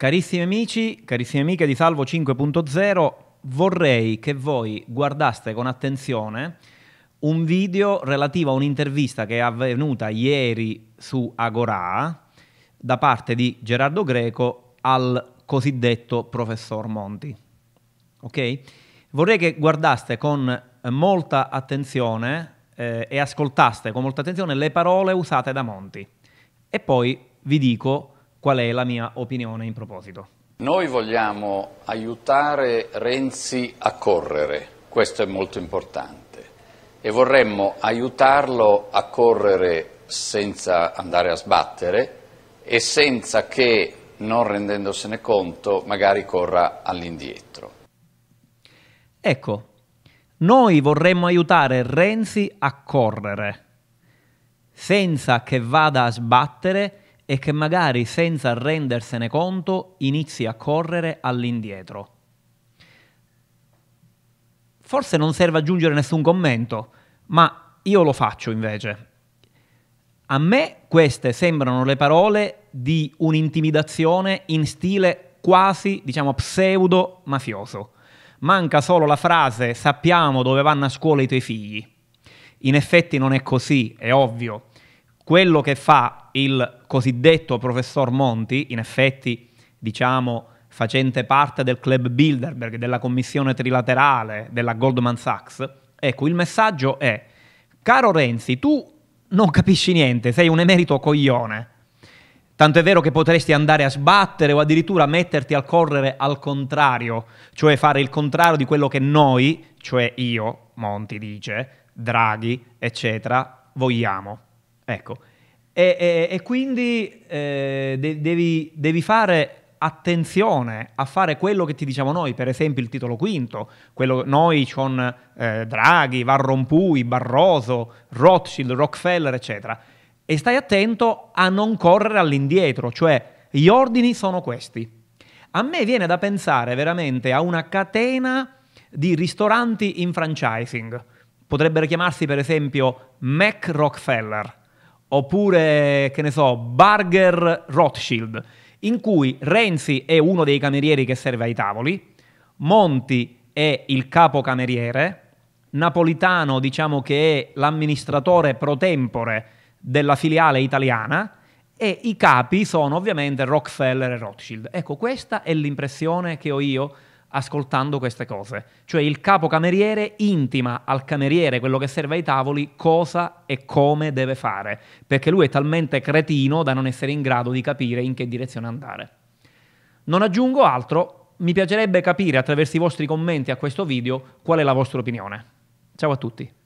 Carissimi amici, carissime amiche di Salvo 5.0, vorrei che voi guardaste con attenzione un video relativo a un'intervista che è avvenuta ieri su Agora da parte di Gerardo Greco al cosiddetto professor Monti. Ok? Vorrei che guardaste con molta attenzione eh, e ascoltaste con molta attenzione le parole usate da Monti. E poi vi dico qual è la mia opinione in proposito. Noi vogliamo aiutare Renzi a correre, questo è molto importante, e vorremmo aiutarlo a correre senza andare a sbattere e senza che, non rendendosene conto, magari corra all'indietro. Ecco, noi vorremmo aiutare Renzi a correre senza che vada a sbattere e che magari senza rendersene conto inizi a correre all'indietro. Forse non serve aggiungere nessun commento, ma io lo faccio invece. A me queste sembrano le parole di un'intimidazione in stile quasi, diciamo, pseudo mafioso. Manca solo la frase sappiamo dove vanno a scuola i tuoi figli. In effetti non è così, è ovvio, quello che fa il cosiddetto professor Monti, in effetti diciamo facente parte del club Bilderberg, della commissione trilaterale della Goldman Sachs, ecco il messaggio è, caro Renzi, tu non capisci niente, sei un emerito coglione. Tanto è vero che potresti andare a sbattere o addirittura metterti al correre al contrario, cioè fare il contrario di quello che noi, cioè io, Monti dice, Draghi, eccetera, vogliamo. Ecco, e, e, e quindi eh, de- devi, devi fare attenzione a fare quello che ti diciamo noi, per esempio il titolo quinto, quello noi con eh, Draghi, Van Rompuy, Barroso, Rothschild, Rockefeller, eccetera. E stai attento a non correre all'indietro, cioè gli ordini sono questi. A me viene da pensare veramente a una catena di ristoranti in franchising. Potrebbero chiamarsi per esempio Mac Rockefeller oppure, che ne so, Burger Rothschild, in cui Renzi è uno dei camerieri che serve ai tavoli, Monti è il capo cameriere, Napolitano diciamo che è l'amministratore pro tempore della filiale italiana e i capi sono ovviamente Rockefeller e Rothschild. Ecco, questa è l'impressione che ho io ascoltando queste cose. Cioè il capo cameriere intima al cameriere, quello che serve ai tavoli, cosa e come deve fare, perché lui è talmente cretino da non essere in grado di capire in che direzione andare. Non aggiungo altro, mi piacerebbe capire attraverso i vostri commenti a questo video qual è la vostra opinione. Ciao a tutti.